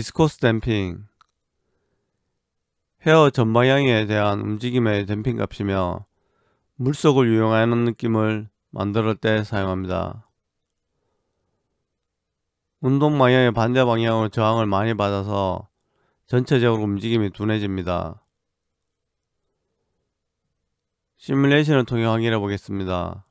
비스코스 댐핑 헤어 전방향에 대한 움직임의 댐핑 값이며 물속을 유용하는 느낌을 만들 때 사용합니다. 운동 방향의 반대 방향으로 저항을 많이 받아서 전체적으로 움직임이 둔해집니다. 시뮬레이션을 통해 확인해 보겠습니다.